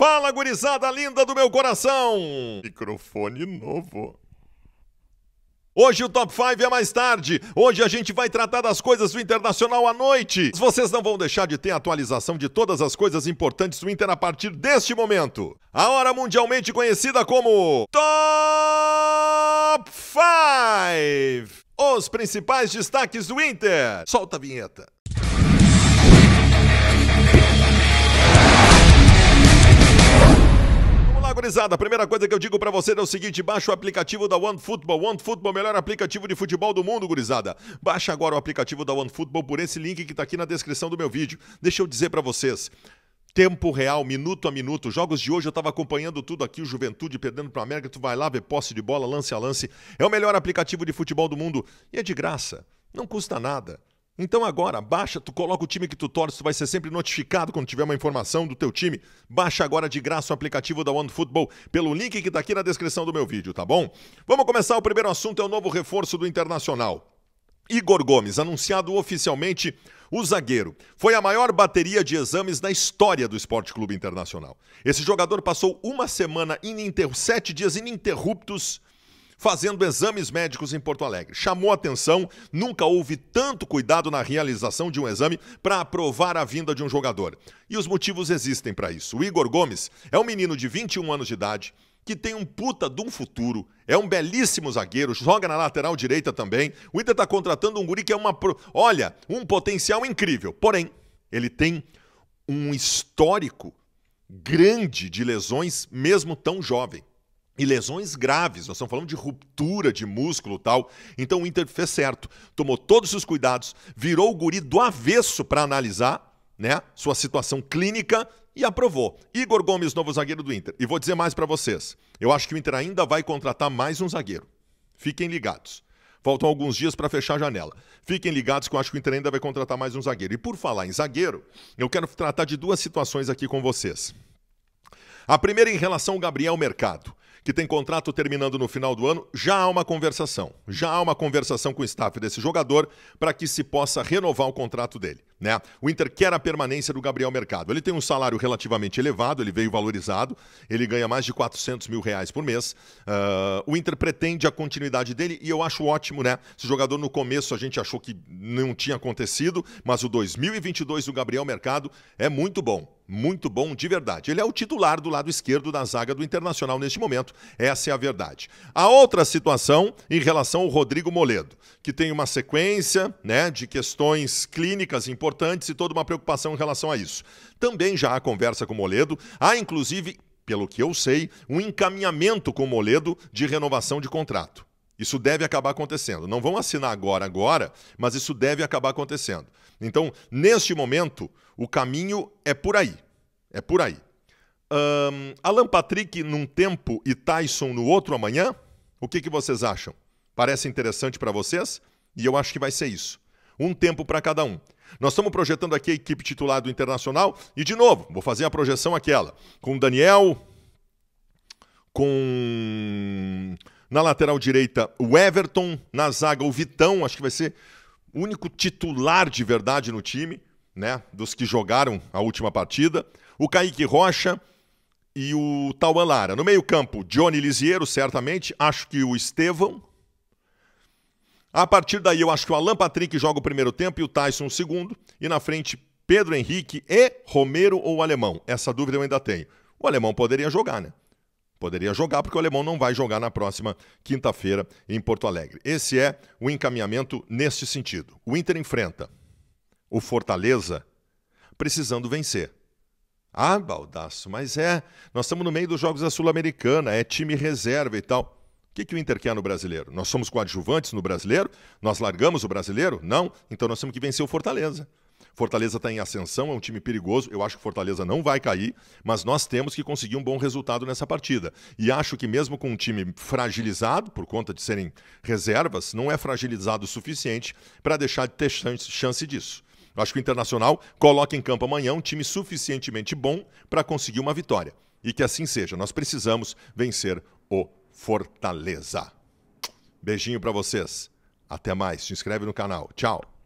Fala, gurizada linda do meu coração! Microfone novo. Hoje o Top 5 é mais tarde. Hoje a gente vai tratar das coisas do Internacional à noite. Vocês não vão deixar de ter atualização de todas as coisas importantes do Inter a partir deste momento. A hora mundialmente conhecida como Top 5. Os principais destaques do Inter. Solta a vinheta. gurizada, a primeira coisa que eu digo para você é o seguinte: baixa o aplicativo da OneFootball. OneFootball, melhor aplicativo de futebol do mundo, gurizada. Baixa agora o aplicativo da OneFootball por esse link que tá aqui na descrição do meu vídeo. Deixa eu dizer para vocês. Tempo real, minuto a minuto. Jogos de hoje eu estava acompanhando tudo aqui, o Juventude perdendo para América. Tu vai lá ver posse de bola, lance a lance. É o melhor aplicativo de futebol do mundo e é de graça. Não custa nada. Então agora, baixa, tu coloca o time que tu torce, tu vai ser sempre notificado quando tiver uma informação do teu time. Baixa agora de graça o aplicativo da OneFootball pelo link que tá aqui na descrição do meu vídeo, tá bom? Vamos começar, o primeiro assunto é o novo reforço do Internacional. Igor Gomes, anunciado oficialmente o zagueiro foi a maior bateria de exames da história do Esporte Clube Internacional. Esse jogador passou uma semana, ininter... sete dias ininterruptos fazendo exames médicos em Porto Alegre. Chamou atenção, nunca houve tanto cuidado na realização de um exame para aprovar a vinda de um jogador. E os motivos existem para isso. O Igor Gomes é um menino de 21 anos de idade que tem um puta de um futuro, é um belíssimo zagueiro, joga na lateral direita também. O Inter está contratando um guri que é uma, pro... olha, um potencial incrível. Porém, ele tem um histórico grande de lesões, mesmo tão jovem e lesões graves. Nós estamos falando de ruptura de músculo tal. Então o Inter fez certo, tomou todos os cuidados, virou o guri do avesso para analisar né, sua situação clínica e aprovou. Igor Gomes, novo zagueiro do Inter. E vou dizer mais para vocês. Eu acho que o Inter ainda vai contratar mais um zagueiro. Fiquem ligados. Faltam alguns dias para fechar a janela. Fiquem ligados que eu acho que o Inter ainda vai contratar mais um zagueiro. E por falar em zagueiro, eu quero tratar de duas situações aqui com vocês. A primeira em relação ao Gabriel Mercado que tem contrato terminando no final do ano, já há uma conversação. Já há uma conversação com o staff desse jogador para que se possa renovar o contrato dele. Né? O Inter quer a permanência do Gabriel Mercado. Ele tem um salário relativamente elevado, ele veio valorizado, ele ganha mais de 400 mil reais por mês. Uh, o Inter pretende a continuidade dele e eu acho ótimo, né? Esse jogador no começo a gente achou que não tinha acontecido, mas o 2022 do Gabriel Mercado é muito bom muito bom de verdade. Ele é o titular do lado esquerdo da zaga do Internacional neste momento. Essa é a verdade. A outra situação em relação ao Rodrigo Moledo, que tem uma sequência, né, de questões clínicas importantes importantes e toda uma preocupação em relação a isso. Também já há conversa com o Moledo, há inclusive, pelo que eu sei, um encaminhamento com o Moledo de renovação de contrato. Isso deve acabar acontecendo. Não vão assinar agora, agora, mas isso deve acabar acontecendo. Então, neste momento, o caminho é por aí. É por aí. Um, Alan Patrick num tempo e Tyson no outro amanhã? O que, que vocês acham? Parece interessante para vocês? E eu acho que vai ser isso. Um tempo para cada um. Nós estamos projetando aqui a equipe titular do Internacional e, de novo, vou fazer a projeção aquela com Daniel, com na lateral direita o Everton, na zaga o Vitão, acho que vai ser o único titular de verdade no time, né, dos que jogaram a última partida, o Kaique Rocha e o Tauan Lara. No meio-campo, Johnny Lisieiro, certamente, acho que o Estevão, a partir daí, eu acho que o Alan Patrick joga o primeiro tempo e o Tyson o segundo. E na frente, Pedro Henrique e Romero ou Alemão. Essa dúvida eu ainda tenho. O Alemão poderia jogar, né? Poderia jogar, porque o Alemão não vai jogar na próxima quinta-feira em Porto Alegre. Esse é o encaminhamento neste sentido. O Inter enfrenta o Fortaleza precisando vencer. Ah, baldaço, mas é. Nós estamos no meio dos Jogos da Sul-Americana, é time reserva e tal que, que o Inter quer no brasileiro? Nós somos coadjuvantes no brasileiro? Nós largamos o brasileiro? Não. Então nós temos que vencer o Fortaleza. Fortaleza está em ascensão, é um time perigoso. Eu acho que Fortaleza não vai cair, mas nós temos que conseguir um bom resultado nessa partida. E acho que mesmo com um time fragilizado, por conta de serem reservas, não é fragilizado o suficiente para deixar de ter chance disso. Eu acho que o Internacional coloca em campo amanhã um time suficientemente bom para conseguir uma vitória. E que assim seja. Nós precisamos vencer o Fortaleza. Beijinho para vocês. Até mais. Se inscreve no canal. Tchau.